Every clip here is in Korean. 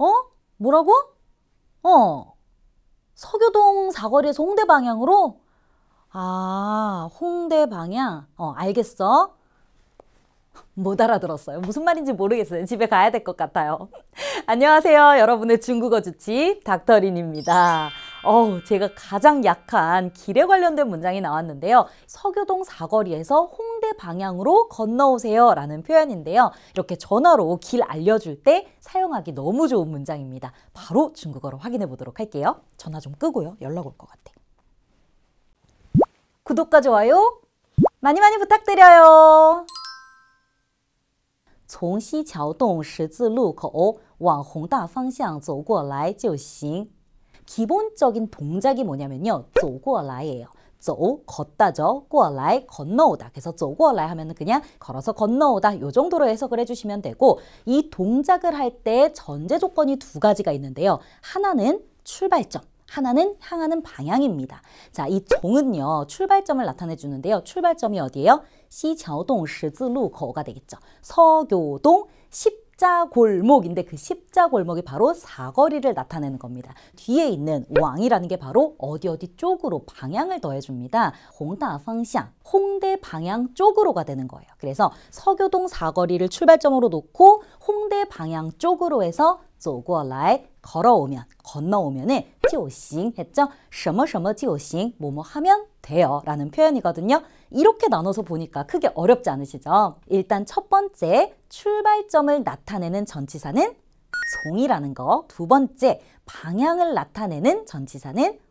어? 뭐라고? 어. 서교동 사거리에서 홍대 방향으로? 아, 홍대 방향. 어, 알겠어. 못 알아들었어요. 무슨 말인지 모르겠어요. 집에 가야 될 것 같아요. 안녕하세요. 여러분의 중국어 주치 닥터린입니다. 어 제가 가장 약한 길에 관련된 문장이 나왔는데요. 서교동 사거리에서 홍대 방향으로 건너오세요 라는 표현인데요. 이렇게 전화로 길 알려줄 때 사용하기 너무 좋은 문장입니다. 바로 중국어로 확인해 보도록 할게요. 전화 좀 끄고요. 연락 올 것 같아. 구독과 좋아요 많이 많이 부탁드려요. 从西桥洞十字路口往宏大方向走过来就行。기본적인 동작이 뭐냐면요. 走过来예요. 走 걷다죠. 过来 건너오다. 그래서 走过来 하면은 그냥 걸어서 건너오다. 요 정도로 해석을 해주시면 되고 이 동작을 할 때 전제 조건이 두 가지가 있는데요. 하나는 출발점. 하나는 향하는 방향입니다. 자, 이 종은요. 출발점을 나타내 주는데요. 출발점이 어디예요? 시교동 十字路口가 되겠죠. 서교동 10 십자골목인데 그 십자골목이 바로 사거리를 나타내는 겁니다. 뒤에 있는 왕이라는 게 바로 어디 어디 쪽으로 방향을 더해줍니다. 홍다 방향 홍대 방향 쪽으로가 되는 거예요. 그래서 서교동 사거리를 출발점으로 놓고 홍대 방향 쪽으로 해서 走라来 걸어오면 건너오면은 오싱 했죠? 什么什么 지오싱 뭐뭐 하면 돼요 라는 표현이거든요. 이렇게 나눠서 보니까 크게 어렵지 않으시죠? 일단 첫 번째 출발점을 나타내는 전치사는 송이라는 거. 두 번째 방향을 나타내는 전치사는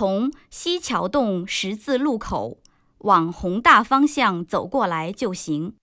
从西桥洞十字路口往宏大方向走过来就行。